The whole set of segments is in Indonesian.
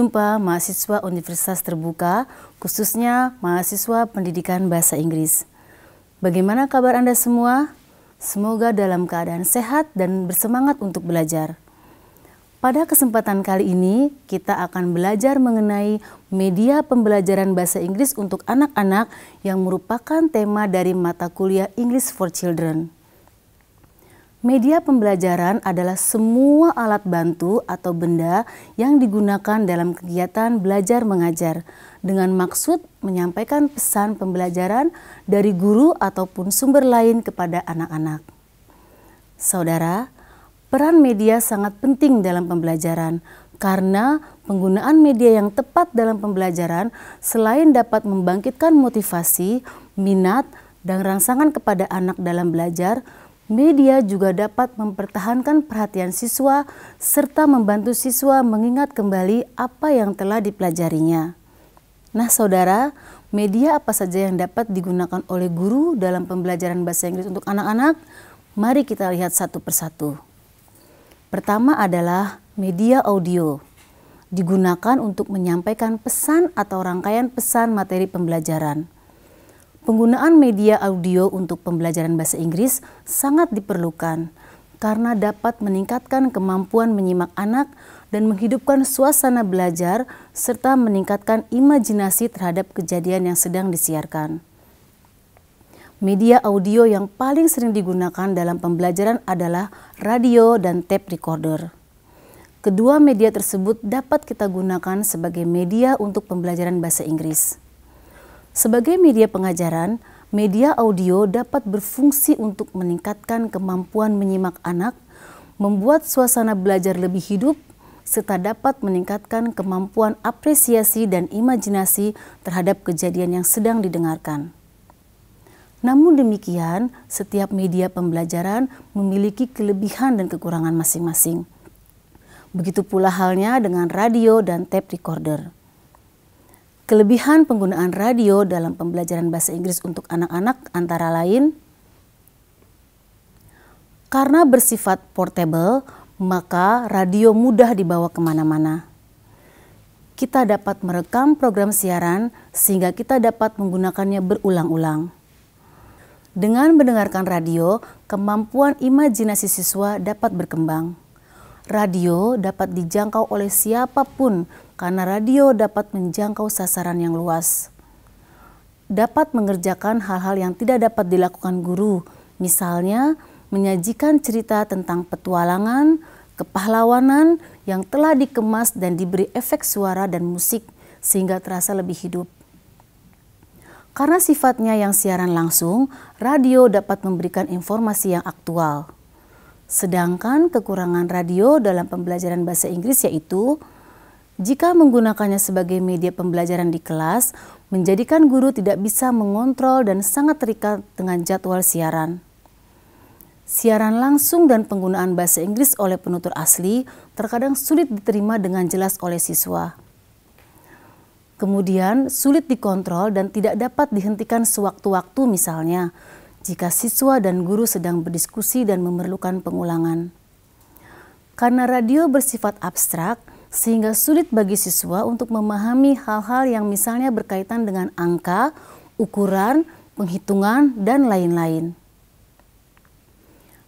berjumpa mahasiswa universitas terbuka, khususnya mahasiswa pendidikan bahasa Inggris. Bagaimana kabar Anda semua? Semoga dalam keadaan sehat dan bersemangat untuk belajar. Pada kesempatan kali ini, kita akan belajar mengenai media pembelajaran bahasa Inggris untuk anak-anak yang merupakan tema dari mata kuliah English for Children. Media pembelajaran adalah semua alat bantu atau benda yang digunakan dalam kegiatan belajar mengajar dengan maksud menyampaikan pesan pembelajaran dari guru ataupun sumber lain kepada anak-anak. Saudara, peran media sangat penting dalam pembelajaran karena penggunaan media yang tepat dalam pembelajaran selain dapat membangkitkan motivasi, minat, dan rangsangan kepada anak dalam belajar, media juga dapat mempertahankan perhatian siswa serta membantu siswa mengingat kembali apa yang telah dipelajarinya. Nah, saudara, media apa saja yang dapat digunakan oleh guru dalam pembelajaran bahasa Inggris untuk anak-anak? Mari kita lihat satu persatu. Pertama adalah media audio. Digunakan untuk menyampaikan pesan atau rangkaian pesan materi pembelajaran. Penggunaan media audio untuk pembelajaran bahasa Inggris sangat diperlukan karena dapat meningkatkan kemampuan menyimak anak dan menghidupkan suasana belajar serta meningkatkan imajinasi terhadap kejadian yang sedang disiarkan. Media audio yang paling sering digunakan dalam pembelajaran adalah radio dan tape recorder. Kedua media tersebut dapat kita gunakan sebagai media untuk pembelajaran bahasa Inggris. Sebagai media pengajaran, media audio dapat berfungsi untuk meningkatkan kemampuan menyimak anak, membuat suasana belajar lebih hidup, serta dapat meningkatkan kemampuan apresiasi dan imajinasi terhadap kejadian yang sedang didengarkan. Namun demikian, setiap media pembelajaran memiliki kelebihan dan kekurangan masing-masing. Begitu pula halnya dengan radio dan tape recorder. Kelebihan penggunaan radio dalam pembelajaran bahasa Inggris untuk anak-anak antara lain karena bersifat portable, maka radio mudah dibawa kemana-mana. Kita dapat merekam program siaran sehingga kita dapat menggunakannya berulang-ulang. Dengan mendengarkan radio, kemampuan imajinasi siswa dapat berkembang radio dapat dijangkau oleh siapapun karena radio dapat menjangkau sasaran yang luas. Dapat mengerjakan hal-hal yang tidak dapat dilakukan guru, misalnya menyajikan cerita tentang petualangan, kepahlawanan yang telah dikemas dan diberi efek suara dan musik sehingga terasa lebih hidup. Karena sifatnya yang siaran langsung, radio dapat memberikan informasi yang aktual. Sedangkan kekurangan radio dalam pembelajaran bahasa Inggris yaitu jika menggunakannya sebagai media pembelajaran di kelas, menjadikan guru tidak bisa mengontrol dan sangat terikat dengan jadwal siaran. Siaran langsung dan penggunaan bahasa Inggris oleh penutur asli terkadang sulit diterima dengan jelas oleh siswa. Kemudian sulit dikontrol dan tidak dapat dihentikan sewaktu-waktu misalnya, jika siswa dan guru sedang berdiskusi dan memerlukan pengulangan. Karena radio bersifat abstrak, sehingga sulit bagi siswa untuk memahami hal-hal yang misalnya berkaitan dengan angka, ukuran, penghitungan, dan lain-lain.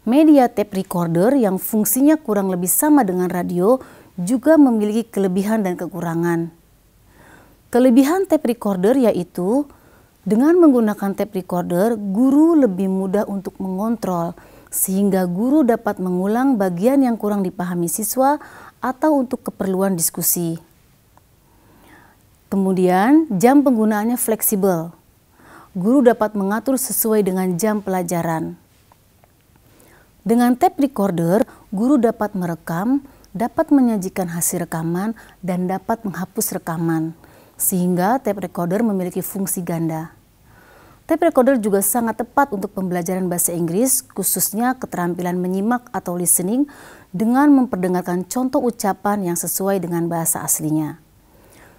Media tape recorder yang fungsinya kurang lebih sama dengan radio juga memiliki kelebihan dan kekurangan. Kelebihan tape recorder yaitu dengan menggunakan tape recorder, guru lebih mudah untuk mengontrol sehingga guru dapat mengulang bagian yang kurang dipahami siswa atau untuk keperluan diskusi. Kemudian, jam penggunaannya fleksibel. Guru dapat mengatur sesuai dengan jam pelajaran. Dengan tape recorder, guru dapat merekam, dapat menyajikan hasil rekaman, dan dapat menghapus rekaman sehingga tape recorder memiliki fungsi ganda. Tape recorder juga sangat tepat untuk pembelajaran bahasa Inggris, khususnya keterampilan menyimak atau listening dengan memperdengarkan contoh ucapan yang sesuai dengan bahasa aslinya.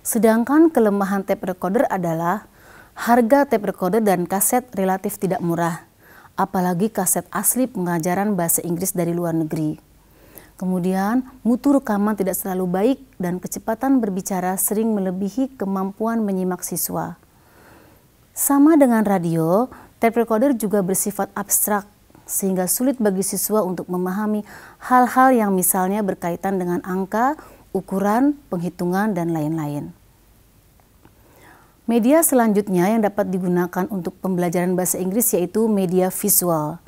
Sedangkan kelemahan tape recorder adalah harga tape recorder dan kaset relatif tidak murah, apalagi kaset asli pengajaran bahasa Inggris dari luar negeri. Kemudian, mutu rekaman tidak selalu baik dan kecepatan berbicara sering melebihi kemampuan menyimak siswa. Sama dengan radio, tape recorder juga bersifat abstrak sehingga sulit bagi siswa untuk memahami hal-hal yang misalnya berkaitan dengan angka, ukuran, penghitungan, dan lain-lain. Media selanjutnya yang dapat digunakan untuk pembelajaran bahasa Inggris yaitu media visual –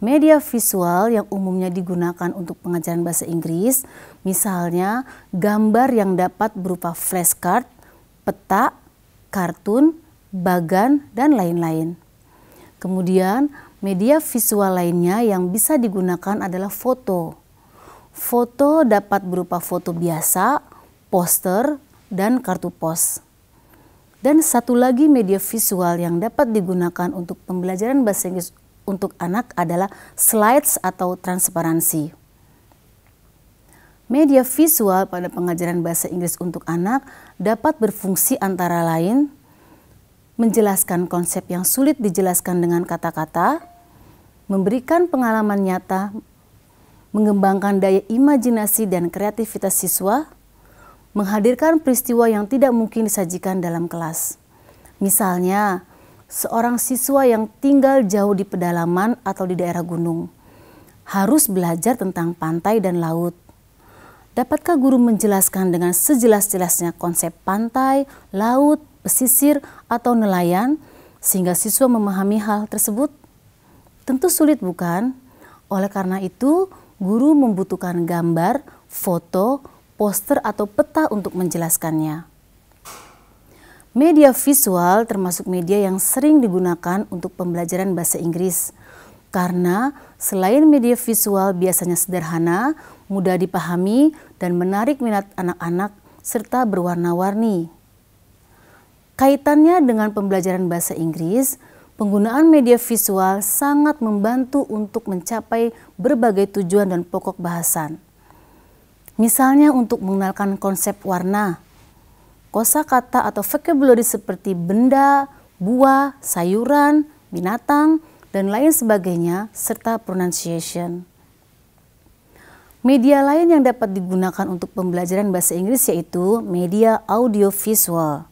Media visual yang umumnya digunakan untuk pengajaran bahasa Inggris, misalnya gambar yang dapat berupa flashcard, peta, kartun, bagan, dan lain-lain. Kemudian, media visual lainnya yang bisa digunakan adalah foto. Foto dapat berupa foto biasa, poster, dan kartu pos. Dan satu lagi media visual yang dapat digunakan untuk pembelajaran bahasa Inggris untuk anak adalah slides atau transparansi. Media visual pada pengajaran bahasa Inggris untuk anak dapat berfungsi antara lain menjelaskan konsep yang sulit dijelaskan dengan kata-kata, memberikan pengalaman nyata, mengembangkan daya imajinasi dan kreativitas siswa, menghadirkan peristiwa yang tidak mungkin disajikan dalam kelas. Misalnya, seorang siswa yang tinggal jauh di pedalaman atau di daerah gunung harus belajar tentang pantai dan laut. Dapatkah guru menjelaskan dengan sejelas-jelasnya konsep pantai, laut, pesisir, atau nelayan sehingga siswa memahami hal tersebut? Tentu sulit bukan? Oleh karena itu, guru membutuhkan gambar, foto, poster, atau peta untuk menjelaskannya. Media visual termasuk media yang sering digunakan untuk pembelajaran bahasa Inggris. Karena selain media visual biasanya sederhana, mudah dipahami dan menarik minat anak-anak serta berwarna-warni. Kaitannya dengan pembelajaran bahasa Inggris, penggunaan media visual sangat membantu untuk mencapai berbagai tujuan dan pokok bahasan. Misalnya untuk mengenalkan konsep warna, kosa kata atau vocabulary seperti benda, buah, sayuran, binatang, dan lain sebagainya, serta pronunciation. Media lain yang dapat digunakan untuk pembelajaran bahasa Inggris yaitu media audiovisual.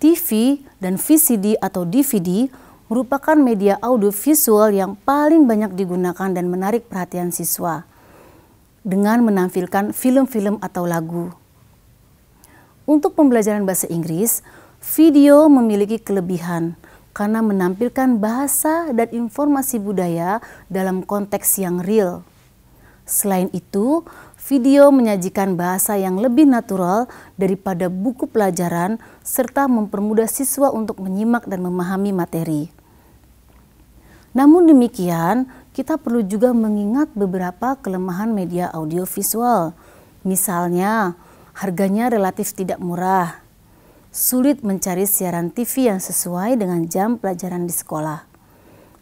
TV dan VCD atau DVD merupakan media audiovisual yang paling banyak digunakan dan menarik perhatian siswa dengan menampilkan film-film atau lagu. Untuk pembelajaran bahasa Inggris, video memiliki kelebihan karena menampilkan bahasa dan informasi budaya dalam konteks yang real. Selain itu, video menyajikan bahasa yang lebih natural daripada buku pelajaran serta mempermudah siswa untuk menyimak dan memahami materi. Namun demikian, kita perlu juga mengingat beberapa kelemahan media audiovisual. Misalnya, harganya relatif tidak murah. Sulit mencari siaran TV yang sesuai dengan jam pelajaran di sekolah,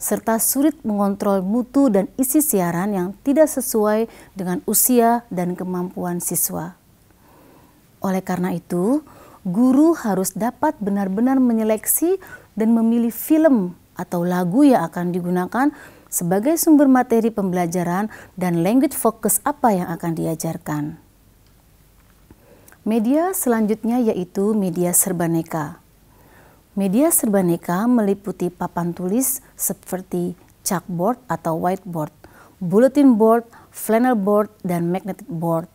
serta sulit mengontrol mutu dan isi siaran yang tidak sesuai dengan usia dan kemampuan siswa. Oleh karena itu, guru harus dapat benar-benar menyeleksi dan memilih film atau lagu yang akan digunakan sebagai sumber materi pembelajaran dan language focus apa yang akan diajarkan. Media selanjutnya yaitu media serbaneka. Media serbaneka meliputi papan tulis seperti chalkboard atau whiteboard, bulletin board, flannel board, dan magnetic board.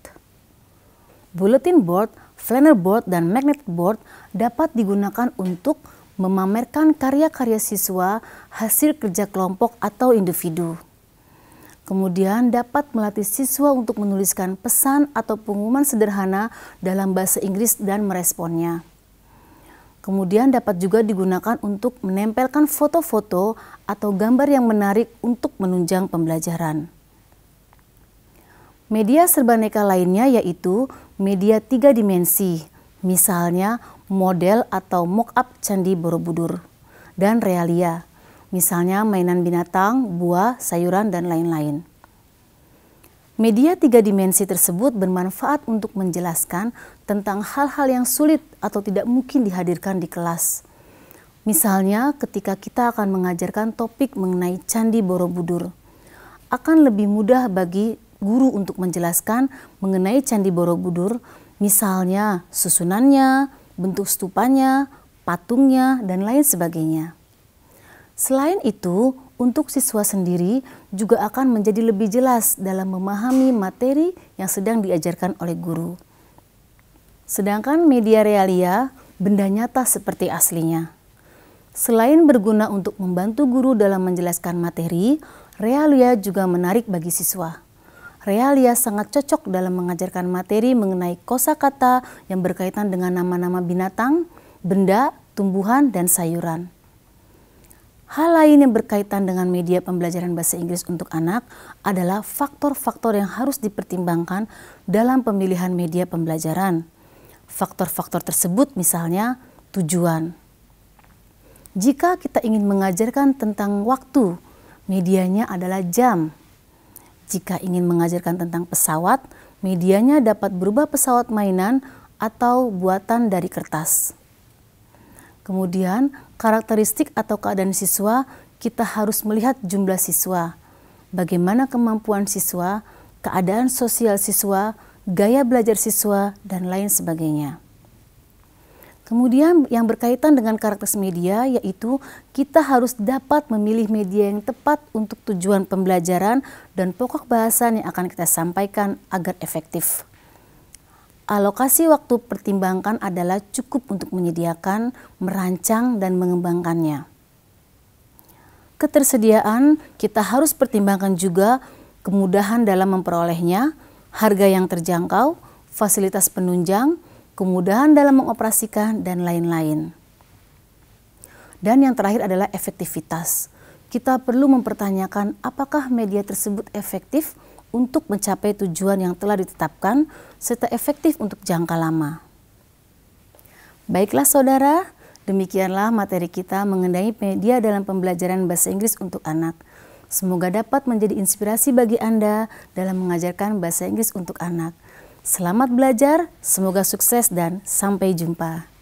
Bulletin board, flannel board, dan magnetic board dapat digunakan untuk memamerkan karya-karya siswa hasil kerja kelompok atau individu. Kemudian dapat melatih siswa untuk menuliskan pesan atau pengumuman sederhana dalam bahasa Inggris dan meresponnya. Kemudian dapat juga digunakan untuk menempelkan foto-foto atau gambar yang menarik untuk menunjang pembelajaran. Media serba neka lainnya yaitu media tiga dimensi, misalnya model atau mock-up Candi Borobudur, dan realia, misalnya mainan binatang, buah, sayuran, dan lain-lain. Media tiga dimensi tersebut bermanfaat untuk menjelaskan tentang hal-hal yang sulit atau tidak mungkin dihadirkan di kelas. Misalnya, ketika kita akan mengajarkan topik mengenai Candi Borobudur, akan lebih mudah bagi guru untuk menjelaskan mengenai Candi Borobudur, misalnya susunannya, bentuk stupanya, patungnya, dan lain sebagainya. Selain itu, untuk siswa sendiri juga akan menjadi lebih jelas dalam memahami materi yang sedang diajarkan oleh guru. Sedangkan media realia, benda nyata seperti aslinya. Selain berguna untuk membantu guru dalam menjelaskan materi, realia juga menarik bagi siswa. Realia sangat cocok dalam mengajarkan materi mengenai kosakata yang berkaitan dengan nama-nama binatang, benda, tumbuhan, dan sayuran. Hal lain yang berkaitan dengan media pembelajaran bahasa Inggris untuk anak adalah faktor-faktor yang harus dipertimbangkan dalam pemilihan media pembelajaran. Faktor-faktor tersebut misalnya tujuan. Jika kita ingin mengajarkan tentang waktu, medianya adalah jam. Jika ingin mengajarkan tentang pesawat, medianya dapat berubah pesawat mainan atau buatan dari kertas. Kemudian, karakteristik atau keadaan siswa, kita harus melihat jumlah siswa, bagaimana kemampuan siswa, keadaan sosial siswa, gaya belajar siswa, dan lain sebagainya. Kemudian yang berkaitan dengan karakter media yaitu kita harus dapat memilih media yang tepat untuk tujuan pembelajaran dan pokok bahasan yang akan kita sampaikan agar efektif alokasi waktu pertimbangkan adalah cukup untuk menyediakan, merancang, dan mengembangkannya. Ketersediaan kita harus pertimbangkan juga kemudahan dalam memperolehnya, harga yang terjangkau, fasilitas penunjang, kemudahan dalam mengoperasikan, dan lain-lain. Dan yang terakhir adalah efektivitas. Kita perlu mempertanyakan apakah media tersebut efektif untuk mencapai tujuan yang telah ditetapkan serta efektif untuk jangka lama. Baiklah saudara, demikianlah materi kita mengenai media dalam pembelajaran bahasa Inggris untuk anak. Semoga dapat menjadi inspirasi bagi Anda dalam mengajarkan bahasa Inggris untuk anak. Selamat belajar, semoga sukses dan sampai jumpa.